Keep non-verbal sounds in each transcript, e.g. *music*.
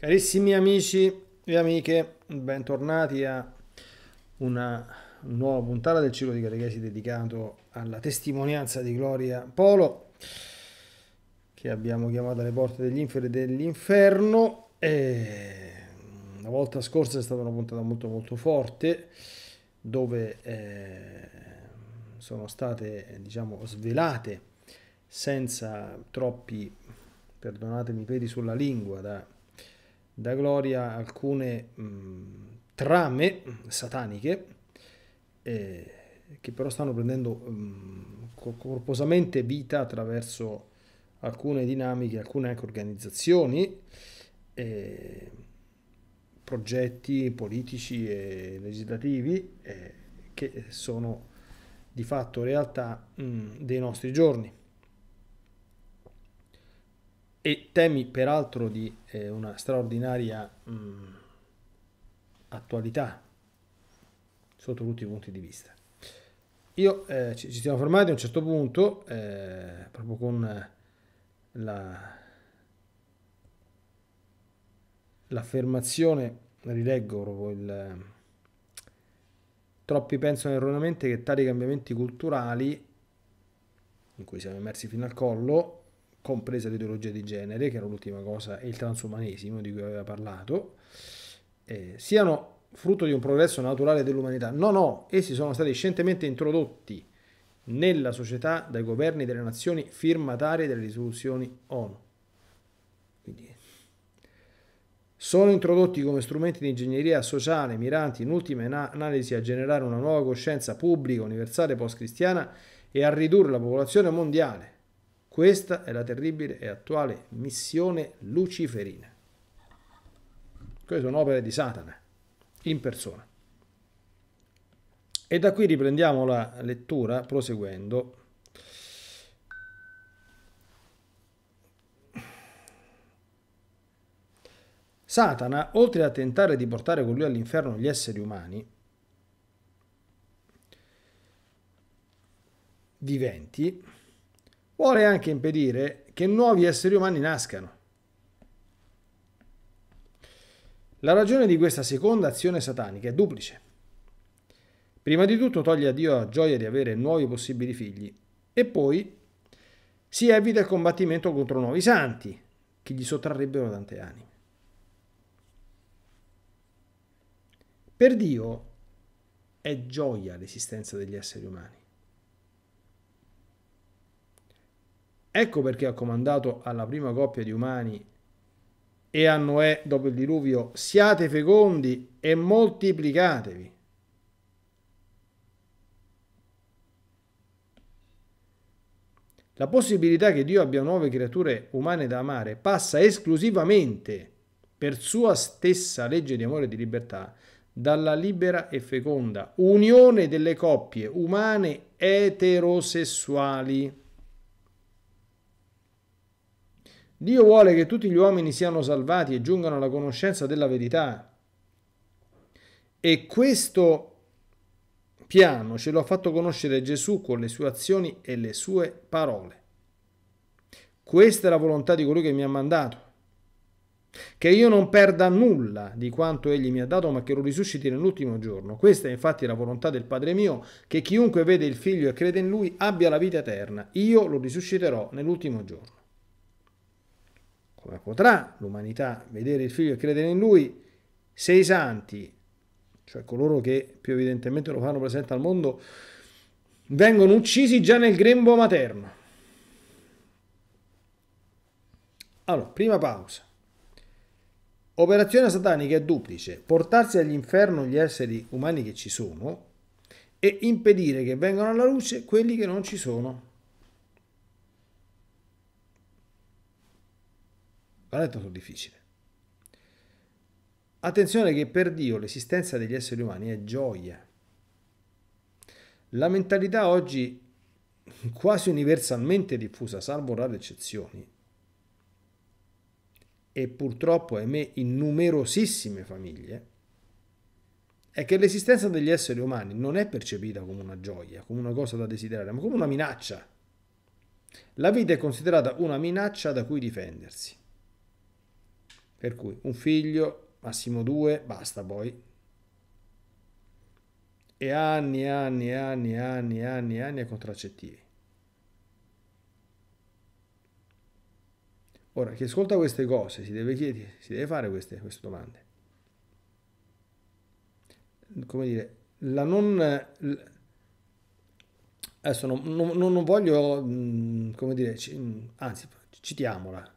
Carissimi amici e amiche, bentornati a una nuova puntata del ciclo di Carichesi dedicato alla testimonianza di Gloria Polo, che abbiamo chiamato alle porte degli inferi e dell'inferno. E mm, la volta scorsa è stata una puntata molto molto forte, dove eh, sono state, diciamo, svelate senza troppi, perdonatemi, peli sulla lingua da da gloria alcune mh, mm, trame sataniche eh, che però stanno prendendo mh, mm, corposamente vita attraverso alcune dinamiche, alcune anche organizzazioni, eh, progetti politici e legislativi eh, che sono di fatto realtà mh, mm, dei nostri giorni e temi peraltro di eh, una straordinaria mh, mm, attualità sotto tutti i punti di vista. Io eh, ci, siamo fermati a un certo punto, eh, proprio con eh, la, l'affermazione, rileggo proprio il... Troppi pensano erroneamente che tali cambiamenti culturali, in cui siamo immersi fino al collo, compresa l'ideologia di genere, che era l'ultima cosa, e il transumanesimo di cui aveva parlato, eh, siano frutto di un progresso naturale dell'umanità. No, no, essi sono stati scientemente introdotti nella società dai governi delle nazioni firmatarie delle risoluzioni ONU. Quindi, sono introdotti come strumenti di ingegneria sociale miranti in ultima analisi a generare una nuova coscienza pubblica, universale, post-cristiana e a ridurre la popolazione mondiale questa è la terribile e attuale missione luciferina. Queste sono opere di Satana, in persona. E da qui riprendiamo la lettura proseguendo. Satana, oltre a tentare di portare con lui all'inferno gli esseri umani viventi, vuole anche impedire che nuovi esseri umani nascano. La ragione di questa seconda azione satanica è duplice. Prima di tutto toglie a Dio la gioia di avere nuovi possibili figli e poi si evita il combattimento contro nuovi santi che gli sottrarrebbero tante anime. Per Dio è gioia l'esistenza degli esseri umani. Ecco perché ha comandato alla prima coppia di umani e a Noè dopo il diluvio, siate fecondi e moltiplicatevi. La possibilità che Dio abbia nuove creature umane da amare passa esclusivamente, per sua stessa legge di amore e di libertà, dalla libera e feconda unione delle coppie umane eterosessuali. Dio vuole che tutti gli uomini siano salvati e giungano alla conoscenza della verità. E questo piano ce lo ha fatto conoscere Gesù con le sue azioni e le sue parole. Questa è la volontà di colui che mi ha mandato. Che io non perda nulla di quanto egli mi ha dato, ma che lo risusciti nell'ultimo giorno. Questa è infatti la volontà del Padre mio, che chiunque vede il Figlio e crede in lui abbia la vita eterna. Io lo risusciterò nell'ultimo giorno come potrà l'umanità vedere il figlio e credere in lui, se i santi, cioè coloro che più evidentemente lo fanno presente al mondo, vengono uccisi già nel grembo materno. Allora, prima pausa. Operazione satanica è duplice, portarsi all'inferno gli esseri umani che ci sono e impedire che vengano alla luce quelli che non ci sono. non è tanto difficile. Attenzione che per Dio l'esistenza degli esseri umani è gioia. La mentalità oggi quasi universalmente diffusa, salvo rare eccezioni, e purtroppo, ahimè, in numerosissime famiglie, è che l'esistenza degli esseri umani non è percepita come una gioia, come una cosa da desiderare, ma come una minaccia. La vita è considerata una minaccia da cui difendersi. Per cui un figlio, massimo due, basta poi. E anni, e anni, e anni, e anni, e anni, e anni a contraccettivi. Ora, chi ascolta queste cose si deve chiedere, si deve fare queste, queste domande. Come dire, la non... Adesso non, non, non voglio, mm, come dire, mm, anzi, citiamola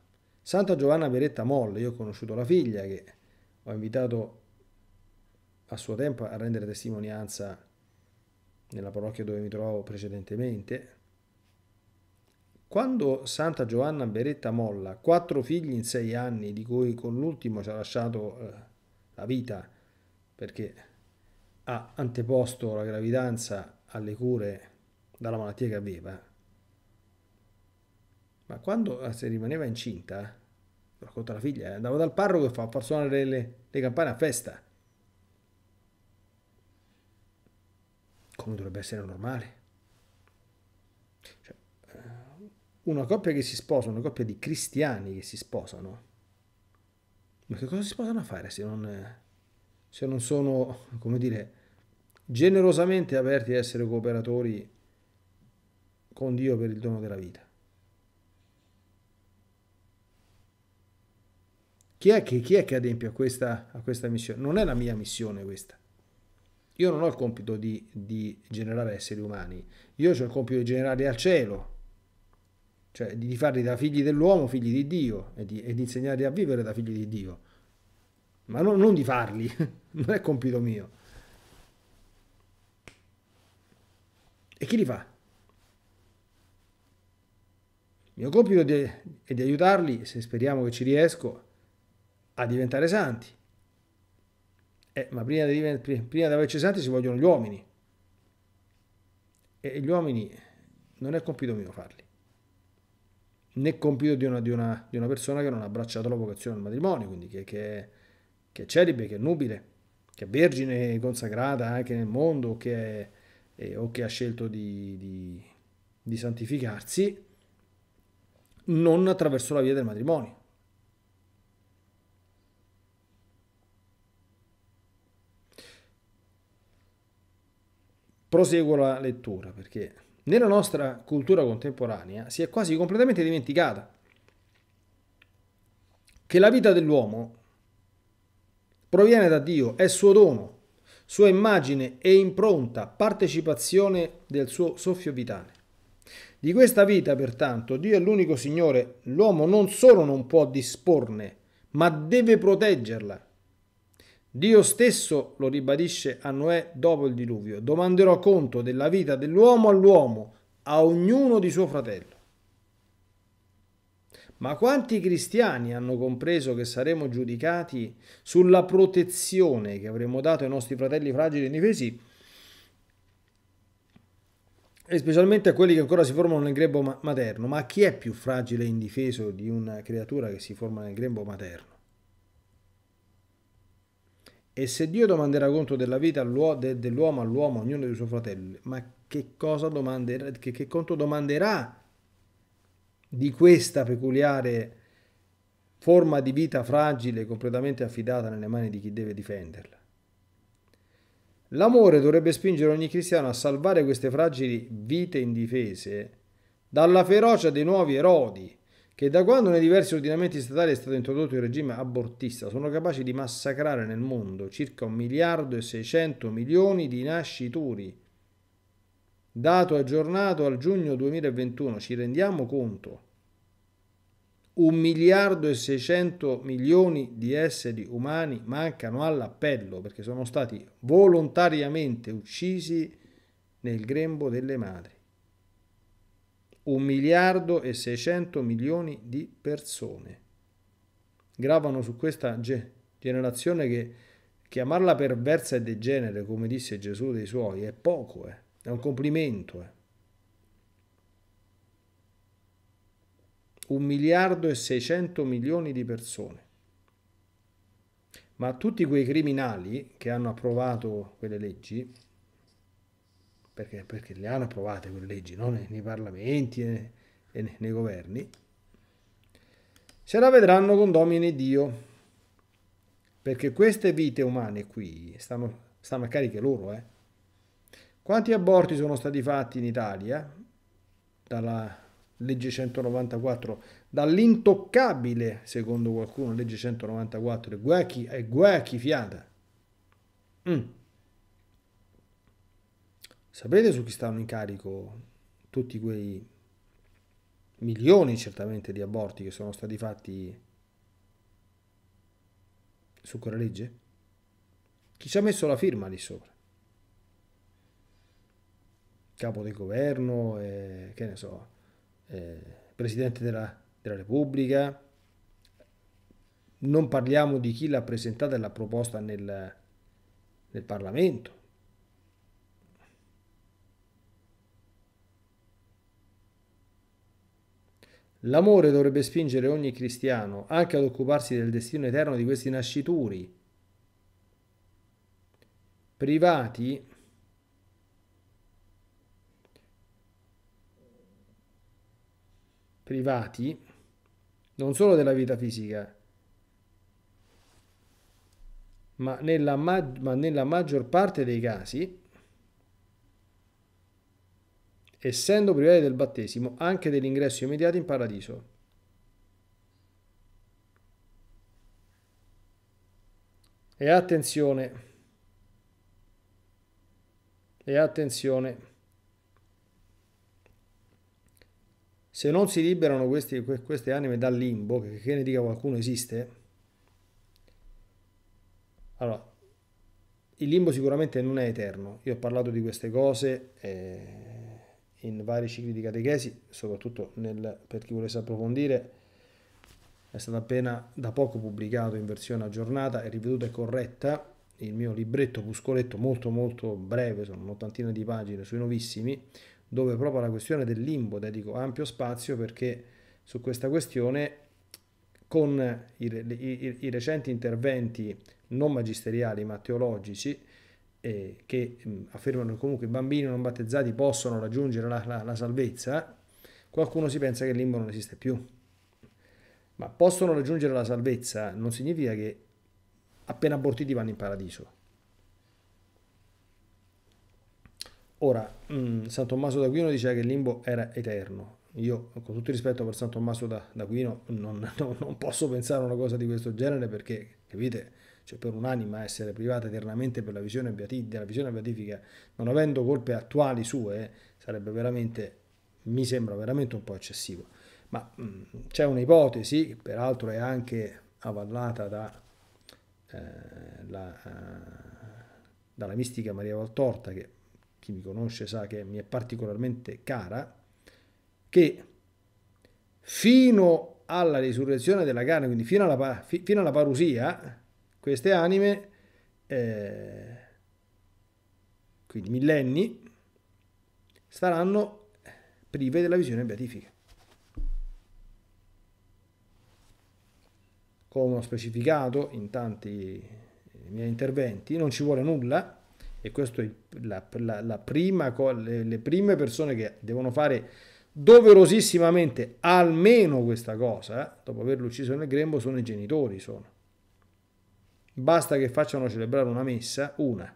Santa Giovanna Beretta Molle, io ho conosciuto la figlia che ho invitato a suo tempo a rendere testimonianza nella parrocchia dove mi trovavo precedentemente. Quando Santa Giovanna Beretta Molla, quattro figli in sei anni, di cui con l'ultimo ci ha lasciato eh, la vita perché ha anteposto la gravidanza alle cure dalla malattia che aveva, ma quando eh, si rimaneva incinta, racconta la figlia, eh. andava dal parroco e fa far suonare le, le campane a festa. Come dovrebbe essere normale. Cioè, eh, una coppia che si sposa, una coppia di cristiani che si sposano, ma che cosa si possono a fare se non, eh, se non sono, come dire, generosamente aperti a essere cooperatori con Dio per il dono della vita? Chi è che, chi è che adempie a questa, a questa, missione? Non è la mia missione questa. Io non ho il compito di, di generare esseri umani, io ho il compito di generarli al cielo, cioè di farli da figli dell'uomo, figli di Dio, e di, e di insegnarli a vivere da figli di Dio. Ma non, non di farli, *laughs* non è compito mio. E chi li fa? Il mio compito è di aiutarli, se speriamo che ci riesco, a diventare santi. Eh, ma prima di, prima di averci santi si vogliono gli uomini. E gli uomini non è compito mio farli. Né compito di una, di una, di una persona che non ha abbracciato la vocazione al matrimonio, quindi che, che, che è celibe, che è nubile, che è vergine consacrata anche nel mondo, che è, eh, o che ha scelto di, di, di santificarsi, non attraverso la via del matrimonio. proseguo la lettura perché nella nostra cultura contemporanea si è quasi completamente dimenticata che la vita dell'uomo proviene da Dio, è suo dono, sua immagine e impronta, partecipazione del suo soffio vitale. Di questa vita, pertanto, Dio è l'unico Signore, l'uomo non solo non può disporne, ma deve proteggerla Dio stesso lo ribadisce a Noè dopo il diluvio, domanderò conto della vita dell'uomo all'uomo, a ognuno di suo fratello. Ma quanti cristiani hanno compreso che saremo giudicati sulla protezione che avremmo dato ai nostri fratelli fragili e indifesi? E specialmente a quelli che ancora si formano nel grembo materno. Ma chi è più fragile e indifeso di una creatura che si forma nel grembo materno? E se Dio domanderà conto della vita dell'uomo all'uomo, ognuno dei suoi fratelli, ma che, cosa domanderà, che, che conto domanderà di questa peculiare forma di vita fragile completamente affidata nelle mani di chi deve difenderla? L'amore dovrebbe spingere ogni cristiano a salvare queste fragili vite indifese dalla ferocia dei nuovi erodi che da quando nei diversi ordinamenti statali è stato introdotto il regime abortista sono capaci di massacrare nel mondo circa 1 miliardo e 600 milioni di nascituri. Dato aggiornato al giugno 2021, ci rendiamo conto? 1 miliardo e 600 milioni di esseri umani mancano all'appello perché sono stati volontariamente uccisi nel grembo delle madri. 1 miliardo e 600 milioni di persone. Gravano su questa ge- generazione che chiamarla perversa e degenere, come disse Gesù dei suoi, è poco, eh. è un complimento. Eh. Un miliardo e 600 milioni di persone. Ma tutti quei criminali che hanno approvato quelle leggi perché, perché le hanno approvate quelle leggi no? nei, nei parlamenti e, e nei, nei governi, se la vedranno con domine Dio, perché queste vite umane qui stanno, stanno a cariche loro. Eh? Quanti aborti sono stati fatti in Italia dalla legge 194, dall'intoccabile, secondo qualcuno, legge 194, guai e guai chi fiata. Mm. Sapete su chi stanno in carico tutti quei milioni certamente di aborti che sono stati fatti su quella legge? Chi ci ha messo la firma lì sopra? Capo del governo, eh, che ne so, eh, presidente della, della Repubblica. Non parliamo di chi l'ha presentata e la proposta nel, nel Parlamento L'amore dovrebbe spingere ogni cristiano anche ad occuparsi del destino eterno di questi nascituri, privati privati non solo della vita fisica, ma nella, ma nella maggior parte dei casi essendo privati del battesimo, anche dell'ingresso immediato in paradiso. E attenzione, e attenzione, se non si liberano questi, queste anime dal limbo, che ne dica qualcuno esiste, allora, il limbo sicuramente non è eterno, io ho parlato di queste cose, eh, in vari cicli di catechesi, soprattutto nel, per chi volesse approfondire, è stato appena da poco pubblicato in versione aggiornata e ripetuta e corretta il mio libretto Puscoletto molto molto breve, sono un'ottantina di pagine sui nuovissimi, dove proprio alla questione del limbo dedico ampio spazio perché su questa questione con i, i, i recenti interventi non magisteriali ma teologici eh, che mh, affermano che comunque i bambini non battezzati possono raggiungere la, la, la salvezza, qualcuno si pensa che il limbo non esiste più. Ma possono raggiungere la salvezza non significa che appena abortiti vanno in paradiso. Ora, mh, San Tommaso d'Aquino diceva che il limbo era eterno. Io, con tutto il rispetto per San Tommaso d'Aquino, non, *laughs* non, non posso pensare a una cosa di questo genere perché, capite, cioè per un'anima essere privata eternamente per la visione della visione beatifica, non avendo colpe attuali sue, sarebbe veramente, mi sembra veramente un po' eccessivo. Ma mh, mm, c'è un'ipotesi, peraltro è anche avallata da, eh, la, eh, dalla mistica Maria Valtorta, che chi mi conosce sa che mi è particolarmente cara, che fino alla risurrezione della carne, quindi fino alla, fino alla parusia, queste anime, eh, quindi millenni, saranno prive della visione beatifica. Come ho specificato in tanti eh, miei interventi, non ci vuole nulla e questo è la, la, la prima, le, le prime persone che devono fare doverosissimamente almeno questa cosa, dopo averlo ucciso nel grembo, sono i genitori. Sono basta che facciano celebrare una messa, una,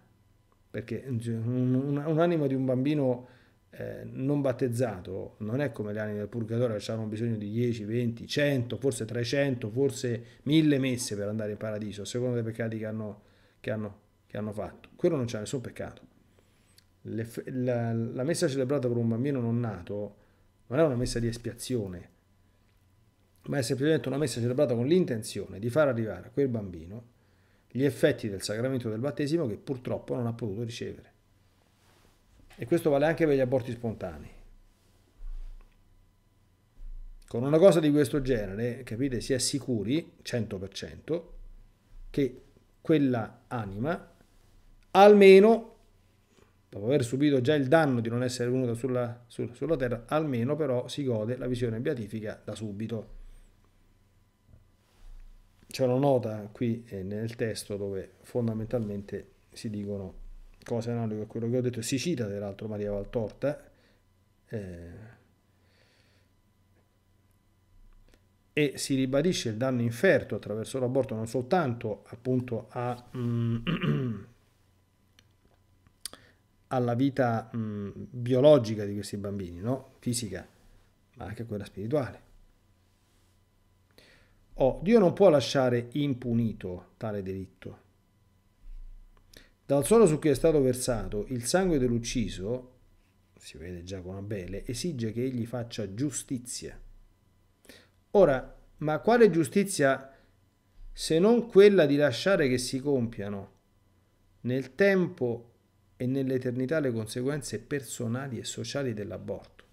perché un'anima di un bambino eh, non battezzato non è come le anime del purgatorio che hanno bisogno di 10, 20, 100, forse 300, forse 1000 messe per andare in paradiso, a seconda dei peccati che hanno, che hanno, che hanno fatto. Quello non c'è nessun peccato. Le, la, la messa celebrata per un bambino non nato non è una messa di espiazione, ma è semplicemente una messa celebrata con l'intenzione di far arrivare a quel bambino gli effetti del sacramento del battesimo che purtroppo non ha potuto ricevere. E questo vale anche per gli aborti spontanei. Con una cosa di questo genere, capite, si è sicuri, 100%, che quella anima, almeno, dopo aver subito già il danno di non essere venuta sulla, sulla, sulla terra, almeno però si gode la visione beatifica da subito c'è una nota qui eh, nel testo dove fondamentalmente si dicono cose analoghe a quello che ho detto, si cita tra l'altro Maria Valtorta eh, e si ribadisce il danno inferto attraverso l'aborto non soltanto appunto a, mm, *clears throat* alla vita mm, biologica di questi bambini, no? fisica, ma anche quella spirituale. Oh, Dio non può lasciare impunito tale delitto. Dal suolo su cui è stato versato il sangue dell'ucciso, si vede già con Abele, esige che egli faccia giustizia. Ora, ma quale giustizia se non quella di lasciare che si compiano nel tempo e nell'eternità le conseguenze personali e sociali dell'aborto?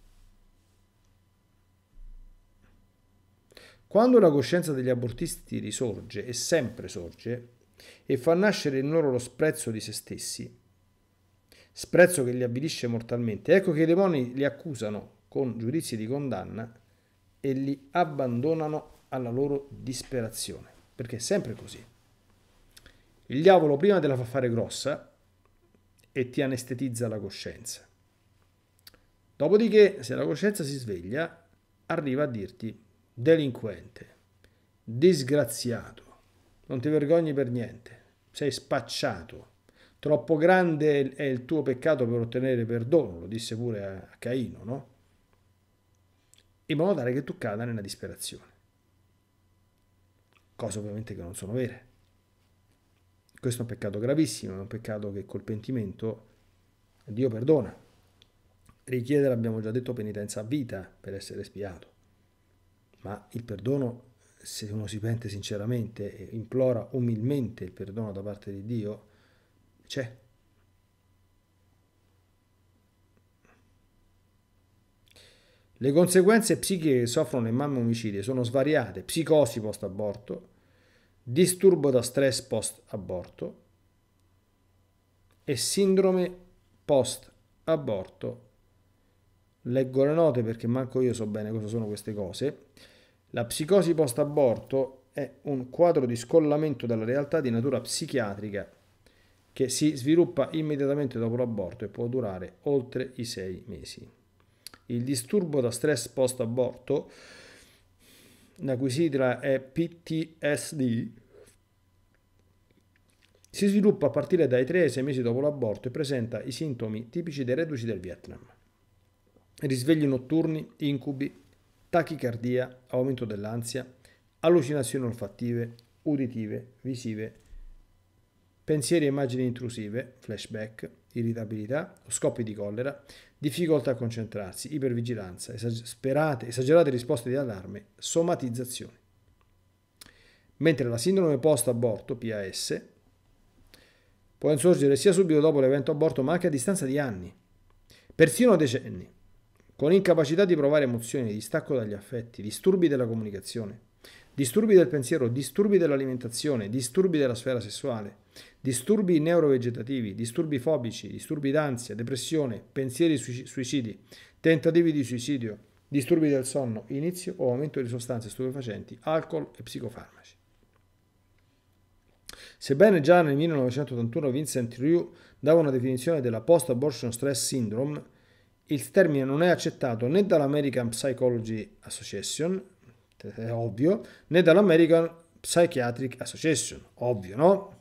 Quando la coscienza degli abortisti risorge, e sempre sorge, e fa nascere in loro lo sprezzo di se stessi, sprezzo che li avvilisce mortalmente, ecco che i demoni li accusano con giudizi di condanna e li abbandonano alla loro disperazione, perché è sempre così. Il diavolo prima te la fa fare grossa e ti anestetizza la coscienza. Dopodiché, se la coscienza si sveglia, arriva a dirti delinquente, disgraziato, non ti vergogni per niente, sei spacciato. Troppo grande è il tuo peccato per ottenere perdono, lo disse pure a Caino, no? In modo tale che tu cada nella disperazione. Cose ovviamente che non sono vere. Questo è un peccato gravissimo, è un peccato che col pentimento Dio perdona. Richiede, l'abbiamo già detto, penitenza a vita per essere spiato ma il perdono, se uno si pente sinceramente e implora umilmente il perdono da parte di Dio, c'è. Le conseguenze psichiche che soffrono le mamme omicide sono svariate, psicosi post-aborto, disturbo da stress post-aborto e sindrome post-aborto. Leggo le note perché manco io so bene cosa sono queste cose. La psicosi post-aborto è un quadro di scollamento dalla realtà di natura psichiatrica che si sviluppa immediatamente dopo l'aborto e può durare oltre i sei mesi. Il disturbo da stress post-aborto, la cui sigla è PTSD, si sviluppa a partire dai 3 ai 6 mesi dopo l'aborto e presenta i sintomi tipici dei reduci del Vietnam. Risvegli notturni, incubi, tachicardia, aumento dell'ansia, allucinazioni olfattive, uditive, visive, pensieri e immagini intrusive, flashback, irritabilità, scoppi di collera, difficoltà a concentrarsi, ipervigilanza, esagerate, esagerate risposte di allarme, somatizzazione. Mentre la sindrome post-aborto, PAS, può insorgere sia subito dopo l'evento aborto ma anche a distanza di anni, persino decenni con incapacità di provare emozioni, distacco dagli affetti, disturbi della comunicazione, disturbi del pensiero, disturbi dell'alimentazione, disturbi della sfera sessuale, disturbi neurovegetativi, disturbi fobici, disturbi d'ansia, depressione, pensieri suicidi, tentativi di suicidio, disturbi del sonno, inizio o aumento di sostanze stupefacenti, alcol e psicofarmaci. Sebbene già nel 1981 Vincent Ryu dava una definizione della post-abortion stress syndrome, il termine non è accettato né dall'American Psychology Association, è ovvio, né dall'American Psychiatric Association, ovvio, no?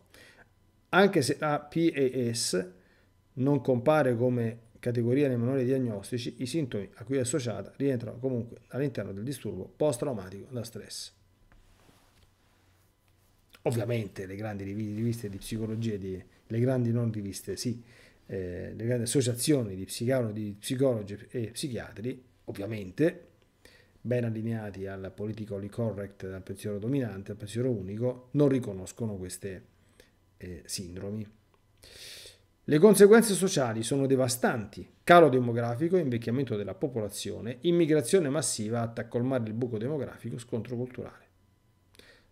Anche se la PAS non compare come categoria nei manuali diagnostici, i sintomi a cui è associata rientrano comunque all'interno del disturbo post-traumatico da stress. Ovviamente le grandi riviste di psicologia, le grandi non riviste, sì, eh, le grandi associazioni di, di psicologi e psichiatri, ovviamente ben allineati al politically correct, al pensiero dominante, al pensiero unico, non riconoscono queste eh, sindromi. Le conseguenze sociali sono devastanti, calo demografico, invecchiamento della popolazione, immigrazione massiva atta a colmare il buco demografico, scontro culturale.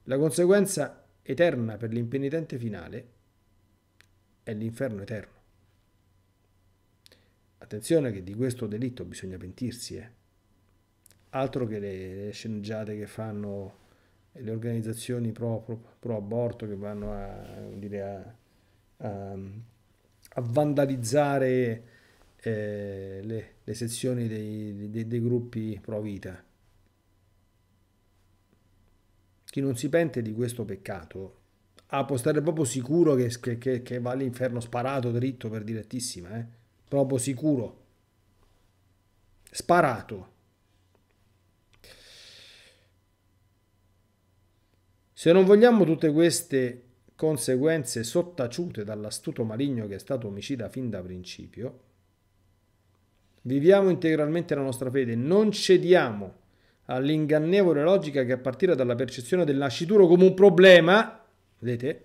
La conseguenza eterna per l'impenitente finale è l'inferno eterno. Attenzione che di questo delitto bisogna pentirsi. Eh. Altro che le, le, sceneggiate che fanno le organizzazioni pro, pro, pro aborto che vanno a, dire, a, a, a vandalizzare eh, le, le, sezioni dei, dei, dei gruppi pro vita. Chi non si pente di questo peccato ah, può stare proprio sicuro che, che, che va all'inferno sparato dritto per direttissima. Eh? proprio sicuro. Sparato. Se non vogliamo tutte queste conseguenze sottaciute dall'astuto maligno che è stato omicida fin da principio, viviamo integralmente la nostra fede, non cediamo all'ingannevole logica che a partire dalla percezione del nascituro come un problema, vedete,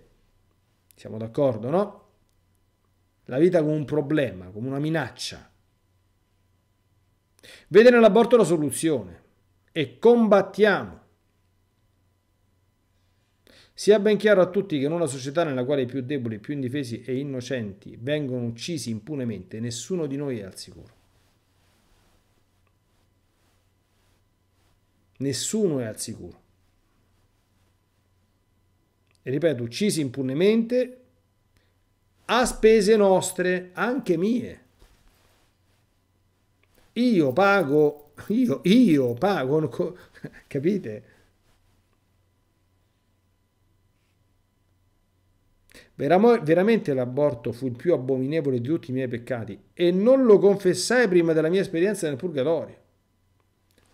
siamo d'accordo, no? la vita come un problema, come una minaccia. Vede nell'aborto la soluzione e combattiamo. Sia ben chiaro a tutti che in una società nella quale i più deboli, i più indifesi e innocenti vengono uccisi impunemente, nessuno di noi è al sicuro. Nessuno è al sicuro. E ripeto, uccisi impunemente a spese nostre, anche mie. Io pago, io, io pago, capite? veramente l'aborto fu il più abominevole di tutti i miei peccati e non lo confessai prima della mia esperienza nel purgatorio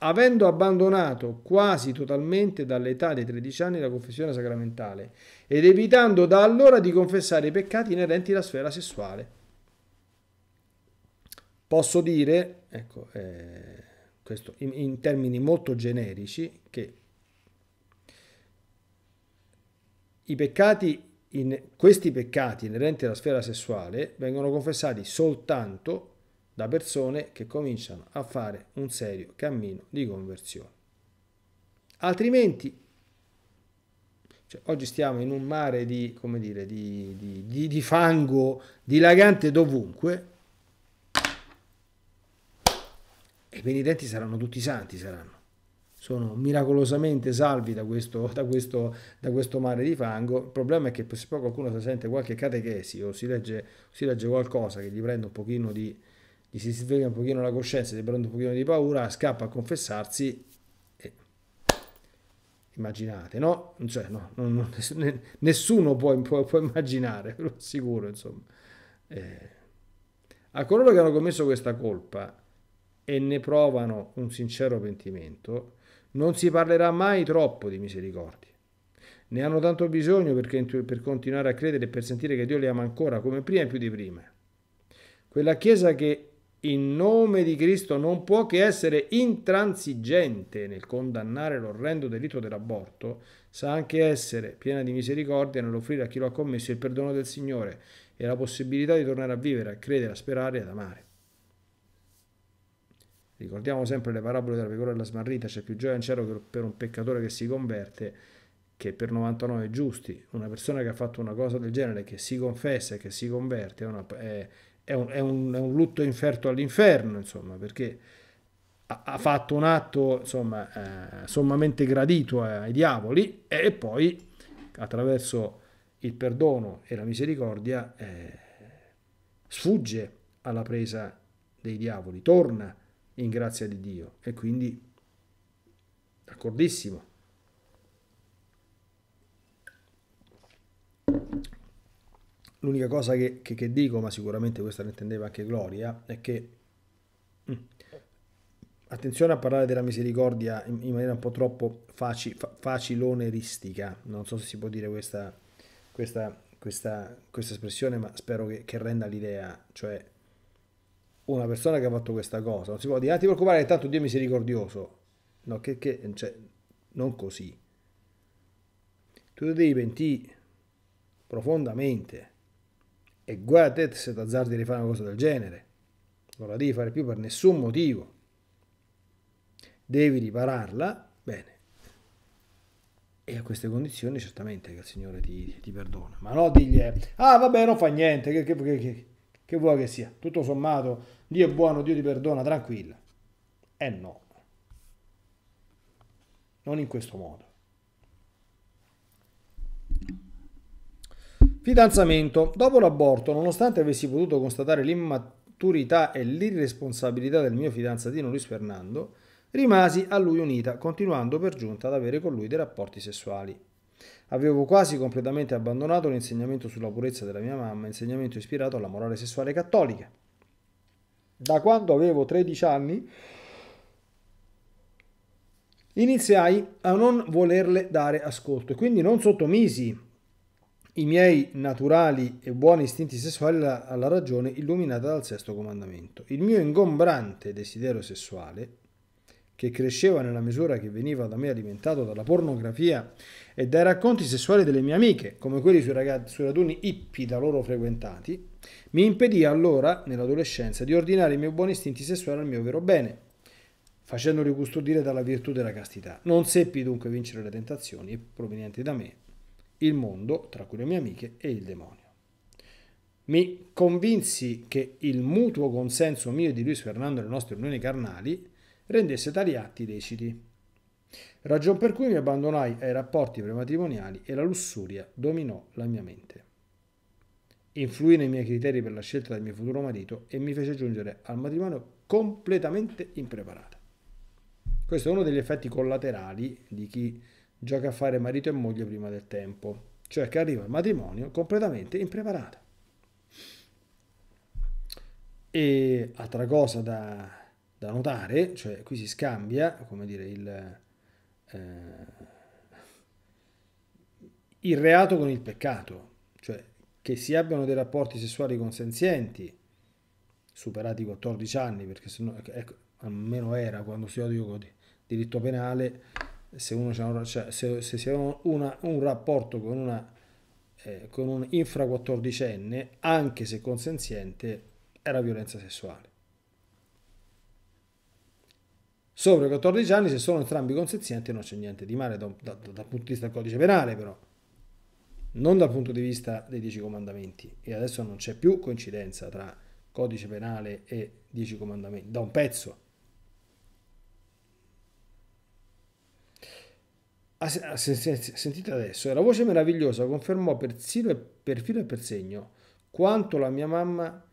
avendo abbandonato quasi totalmente dall'età dei 13 anni la confessione sacramentale ed evitando da allora di confessare i peccati inerenti alla sfera sessuale. Posso dire, ecco, eh, questo in, in termini molto generici, che i peccati in, questi peccati inerenti alla sfera sessuale vengono confessati soltanto da persone che cominciano a fare un serio cammino di conversione. Altrimenti, cioè, oggi stiamo in un mare di, come dire, di, di, di fango dilagante dovunque, e i penitenti saranno tutti santi, saranno. Sono miracolosamente salvi da questo, da questo, da questo mare di fango. Il problema è che se poi qualcuno si sente qualche catechesi o si legge, si legge qualcosa che gli prende un pochino di, gli si sveglia un pochino la coscienza, si prende un pochino di paura, scappa a confessarsi e... immaginate, no? Cioè, no, non, non, nessuno può, può, può, immaginare, ve *laughs* lo assicuro, insomma. Eh. A coloro che hanno commesso questa colpa e ne provano un sincero pentimento, non si parlerà mai troppo di misericordia. Ne hanno tanto bisogno perché, per continuare a credere e per sentire che Dio li ama ancora come prima e più di prima. Quella Chiesa che in nome di Cristo non può che essere intransigente nel condannare l'orrendo delitto dell'aborto, sa anche essere piena di misericordia nell'offrire a chi lo ha commesso il perdono del Signore e la possibilità di tornare a vivere, a credere, a sperare e ad amare. Ricordiamo sempre le parabole della pecora e della smarrita, c'è più gioia in cielo per un peccatore che si converte che per 99 giusti. Una persona che ha fatto una cosa del genere, che si confessa e che si converte, è, una, è, è un, è un, è un lutto inferto all'inferno, insomma, perché ha, ha fatto un atto insomma, eh, sommamente gradito eh, ai diavoli e poi attraverso il perdono e la misericordia eh, sfugge alla presa dei diavoli, torna in grazia di Dio e quindi d'accordissimo. l'unica cosa che, che, che, dico, ma sicuramente questa lo intendeva anche Gloria, è che mh, mm, attenzione a parlare della misericordia in, in maniera un po' troppo faci, fa, faciloneristica, non so se si può dire questa, questa, questa, questa espressione, ma spero che, che, renda l'idea, cioè una persona che ha fatto questa cosa, non si può dire, ah ti preoccupare è tanto Dio è misericordioso, no, che, che cioè, non così. Tu devi pentire profondamente e guarda te se t'azzardi di fare una cosa del genere. Non la devi fare più per nessun motivo. Devi ripararla, bene. E a queste condizioni certamente che il Signore ti, ti perdona. Ma no, digli, ah vabbè, non fa niente, che, che, che, che vuoi che sia. Tutto sommato, Dio è buono, Dio ti perdona, tranquilla. Eh no. Non in questo modo. Fidanzamento. Dopo l'aborto, nonostante avessi potuto constatare l'immaturità e l'irresponsabilità del mio fidanzatino Luis Fernando, rimasi a lui unita, continuando per giunta ad avere con lui dei rapporti sessuali. Avevo quasi completamente abbandonato l'insegnamento sulla purezza della mia mamma, insegnamento ispirato alla morale sessuale cattolica. Da quando avevo 13 anni iniziai a non volerle dare ascolto e quindi non sottomisi i miei naturali e buoni istinti sessuali alla ragione illuminata dal sesto comandamento. Il mio ingombrante desiderio sessuale, che cresceva nella misura che veniva da me alimentato dalla pornografia e dai racconti sessuali delle mie amiche, come quelli sui, ragazzi, sui raduni hippi da loro frequentati, mi impedì allora, nell'adolescenza, di ordinare i miei buoni istinti sessuali al mio vero bene, facendoli custodire dalla virtù della castità. Non seppi dunque vincere le tentazioni provenienti da me il mondo, tra cui le mie amiche, e il demonio. Mi convinsi che il mutuo consenso mio e di Luis Fernando alle nostre unioni carnali rendesse tali atti leciti. Ragion per cui mi abbandonai ai rapporti prematrimoniali e la lussuria dominò la mia mente. Influì nei miei criteri per la scelta del mio futuro marito e mi fece giungere al matrimonio completamente impreparata. Questo è uno degli effetti collaterali di chi gioca a fare marito e moglie prima del tempo, cioè che arriva al matrimonio completamente impreparata. E altra cosa da, da notare, cioè qui si scambia, come dire, il, eh, il reato con il peccato, cioè che si abbiano dei rapporti sessuali consenzienti, superati i 14 anni, perché se no, ecco, almeno era quando si studiavo io diritto penale, se, uno c'è un, cioè, se, se si ha una, un rapporto con una eh, con un infra 14enne, anche se consenziente, era violenza sessuale. Sopra i 14 anni, se sono entrambi consenzienti, non c'è niente di male dal da, da, punto di vista del codice penale, però. Non dal punto di vista dei 10 comandamenti. E adesso non c'è più coincidenza tra codice penale e 10 comandamenti, da un pezzo. Ah, ah, sentite adesso, la voce meravigliosa confermò per, e, per filo e per segno quanto la mia mamma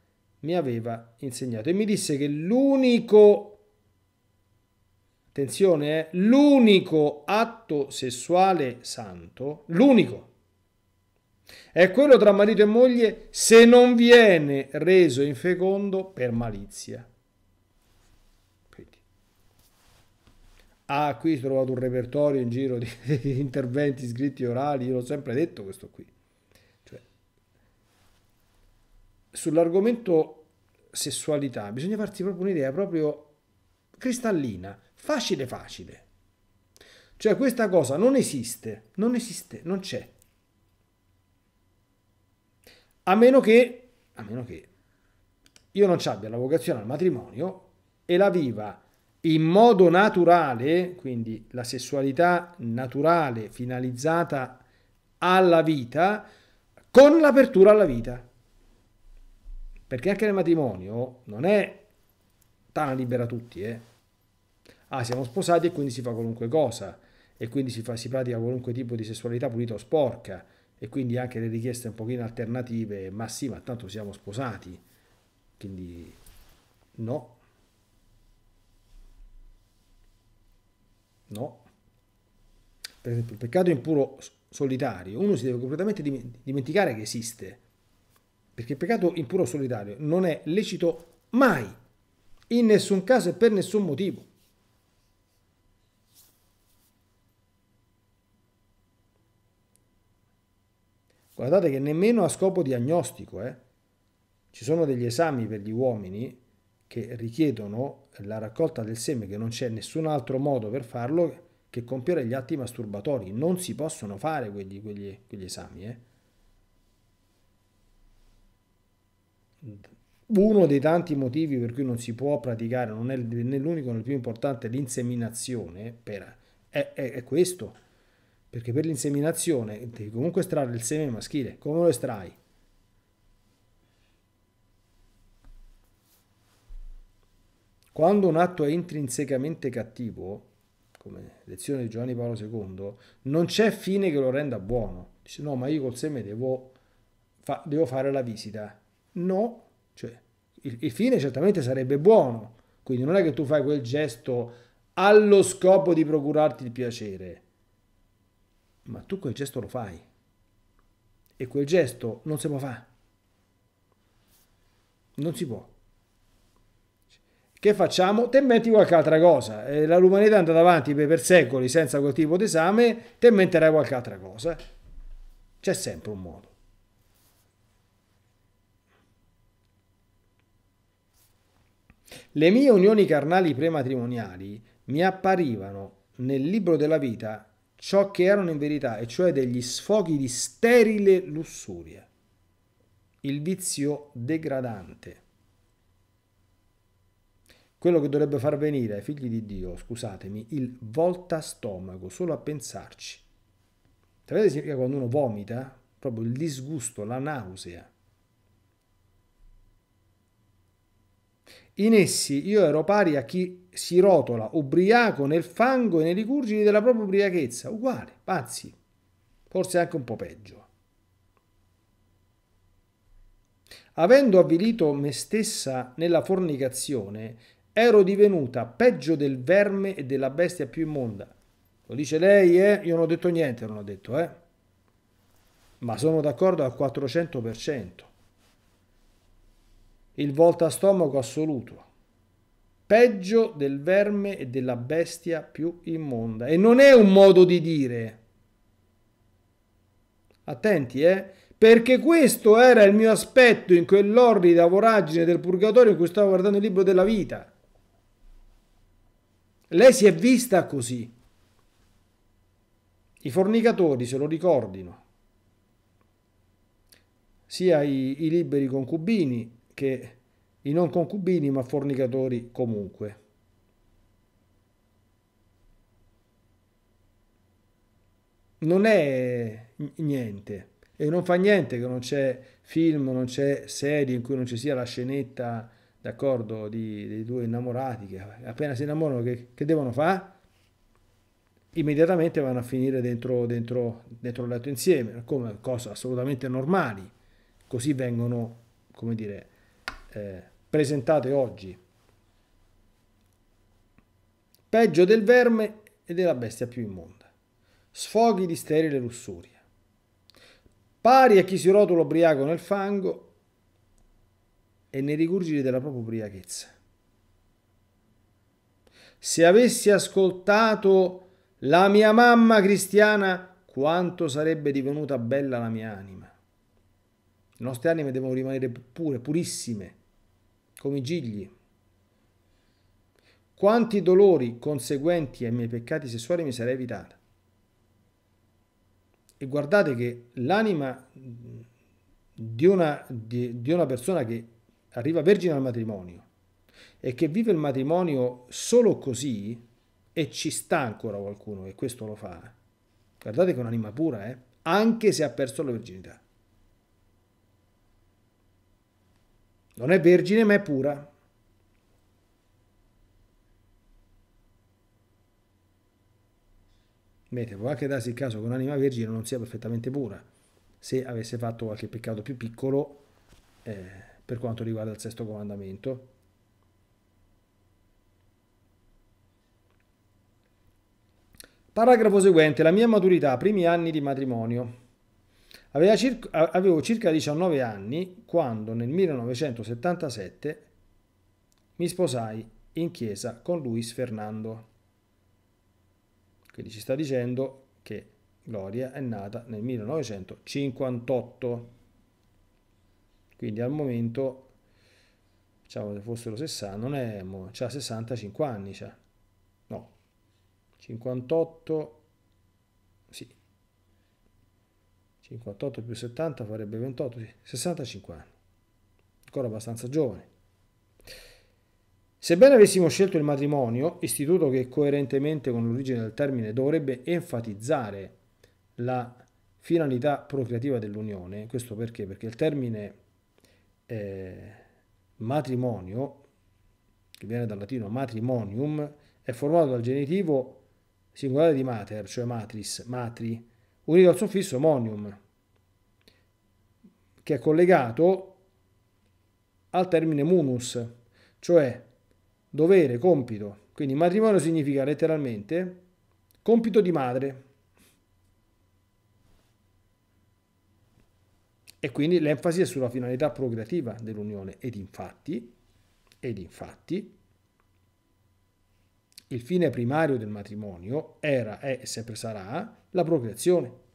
mi aveva insegnato e mi disse che l'unico attenzione, eh, l'unico atto sessuale santo, l'unico, è quello tra marito e moglie se non viene reso infecondo per malizia. ah qui ho trovato un repertorio in giro di, *laughs* di interventi scritti orali, io l'ho sempre detto questo qui. Cioè, sull'argomento sessualità bisogna farsi proprio un'idea proprio cristallina, facile facile. Cioè questa cosa non esiste, non esiste, non c'è. A meno che, a meno che io non ci abbia la vocazione al matrimonio e la viva in modo naturale, quindi la sessualità naturale finalizzata alla vita, con l'apertura alla vita. Perché anche nel matrimonio non è tana libera tutti, eh. Ah, siamo sposati e quindi si fa qualunque cosa, e quindi si, fa, si pratica qualunque tipo di sessualità pulita o sporca, e quindi anche le richieste un pochino alternative, ma sì, ma tanto siamo sposati, quindi no, No. Per esempio, il peccato impuro solitario, uno si deve completamente dimenticare che esiste, perché il peccato impuro solitario non è lecito mai, in nessun caso e per nessun motivo. Guardate che nemmeno a scopo diagnostico, eh? ci sono degli esami per gli uomini che richiedono la raccolta del seme, che non c'è nessun altro modo per farlo che compiere gli atti masturbatori. Non si possono fare quegli, quegli, quegli esami. Eh. Uno dei tanti motivi per cui non si può praticare, non è né l'unico né il più importante, l'inseminazione per, è, è, è questo. Perché per l'inseminazione devi comunque estrarre il seme maschile. Come lo estrai? Quando un atto è intrinsecamente cattivo, come lezione di Giovanni Paolo II, non c'è fine che lo renda buono. Dice no, ma io col seme devo, fa, devo fare la visita. No, cioè il, il fine certamente sarebbe buono, quindi non è che tu fai quel gesto allo scopo di procurarti il piacere, ma tu quel gesto lo fai e quel gesto non si può fare. Non si può. Che facciamo? Te metti qualche altra cosa. Eh, l'umanità è andata avanti per secoli senza quel tipo d'esame, te metterai qualche altra cosa. C'è sempre un modo. Le mie unioni carnali prematrimoniali mi apparivano nel libro della vita ciò che erano in verità, e cioè degli sfoghi di sterile lussuria, il vizio degradante. Quello che dovrebbe far venire ai figli di Dio, scusatemi, il volta stomaco, solo a pensarci. Sapete significa quando uno vomita? Proprio il disgusto, la nausea. In essi io ero pari a chi si rotola ubriaco nel fango e nei ricurgini della propria ubriachezza, uguale, pazzi, forse anche un po' peggio. Avendo avvilito me stessa nella fornicazione, ero divenuta peggio del verme e della bestia più immonda. Lo dice lei, eh? Io non ho detto niente, non ho detto, eh? Ma sono d'accordo al 400%. Il volta stomaco assoluto. Peggio del verme e della bestia più immonda. E non è un modo di dire. Attenti, eh? perché questo era il mio aspetto in quell'orrida voragine del purgatorio in cui stavo guardando il libro della vita. Lei si è vista così. I fornicatori se lo ricordino, sia i, i liberi concubini che i non concubini, ma fornicatori comunque. non è niente e non fa niente che non c'è film, non c'è serie in cui non ci sia la scenetta d'accordo, di, dei due innamorati che appena si innamorano che, che devono fare? Immediatamente vanno a finire dentro, dentro, dentro il letto insieme, come cose assolutamente normali, così vengono, come dire, eh, presentate oggi. Peggio del verme e della bestia più immonda. Sfoghi di sterile lussuria. Pari a chi si rotola ubriaco nel fango e nei rigurgiti della propria ubriachezza. Se avessi ascoltato la mia mamma cristiana, quanto sarebbe divenuta bella la mia anima. Le nostre anime devono rimanere pure, purissime, come i gigli. Quanti dolori conseguenti ai miei peccati sessuali mi sarei evitata. E guardate che l'anima di una, di, di una persona che arriva vergine al matrimonio e che vive il matrimonio solo così e ci sta ancora qualcuno che questo lo fa, guardate che è un'anima pura, eh? anche se ha perso la verginità. Non è vergine ma è pura. Vedete, può anche darsi il caso che un'anima vergine non sia perfettamente pura, se avesse fatto qualche peccato più piccolo. Eh, per quanto riguarda il sesto comandamento? Paragrafo seguente, la mia maturità, primi anni di matrimonio. Circa, avevo circa 19 anni quando nel 1977 mi sposai in chiesa con Luis Fernando. Quindi ci sta dicendo che Gloria è nata nel 1958 quindi al momento diciamo se fossero 60 non è c'ha 65 anni c'ha. no 58 sì 58 più 70 farebbe 28 sì. 65 anni ancora abbastanza giovane Sebbene avessimo scelto il matrimonio, istituto che coerentemente con l'origine del termine dovrebbe enfatizzare la finalità procreativa dell'unione, questo perché? Perché il termine eh, matrimonio, che viene dal latino matrimonium, è formato dal genitivo singolare di mater, cioè matris, matri, unito al suffisso monium, che è collegato al termine munus, cioè dovere, compito. Quindi matrimonio significa letteralmente compito di madre, E quindi l'enfasi è sulla finalità procreativa dell'unione. Ed infatti, ed infatti, il fine primario del matrimonio era, è e sempre sarà la procreazione.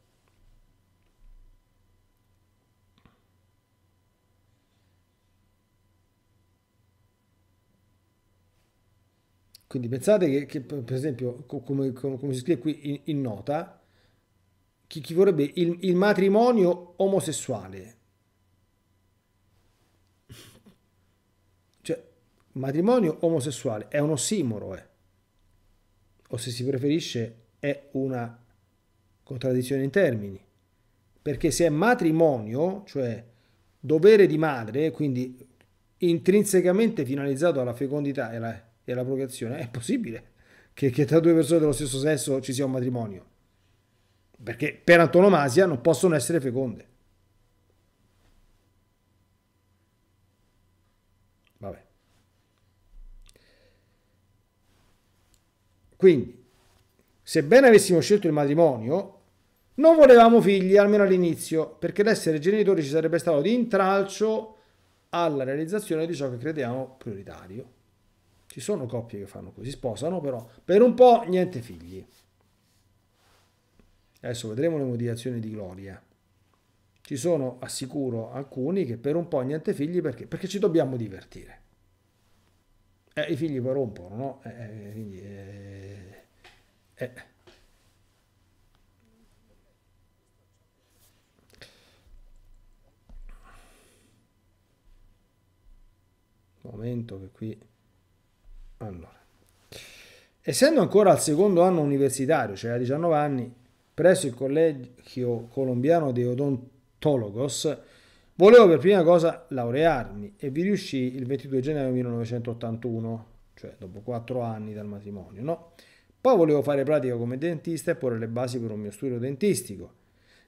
Quindi pensate che, che per esempio, come, come, come si scrive qui in, in nota, chi, chi vorrebbe il, il matrimonio omosessuale. Cioè, matrimonio omosessuale è un ossimoro, eh. o se si preferisce è una contraddizione in termini. Perché se è matrimonio, cioè dovere di madre, quindi intrinsecamente finalizzato alla fecondità e alla, alla procreazione, è possibile che, che tra due persone dello stesso sesso ci sia un matrimonio perché per antonomasia non possono essere feconde. Vabbè. Quindi, sebbene avessimo scelto il matrimonio, non volevamo figli, almeno all'inizio, perché l'essere genitori ci sarebbe stato di intralcio alla realizzazione di ciò che crediamo prioritario. Ci sono coppie che fanno così, sposano però, per un po' niente figli. Adesso vedremo le motivazioni di Gloria. Ci sono, assicuro, alcuni che per un po' niente figli perché? Perché ci dobbiamo divertire. Eh, I figli poi rompono, no? Eh, eh quindi, eh, eh, Momento che qui... Allora. Essendo ancora al secondo anno universitario, cioè a 19 anni, presso il Collegio Colombiano di Odontologos, volevo per prima cosa laurearmi e vi riuscì il 22 gennaio 1981, cioè dopo quattro anni dal matrimonio, no? Poi volevo fare pratica come dentista e porre le basi per un mio studio dentistico.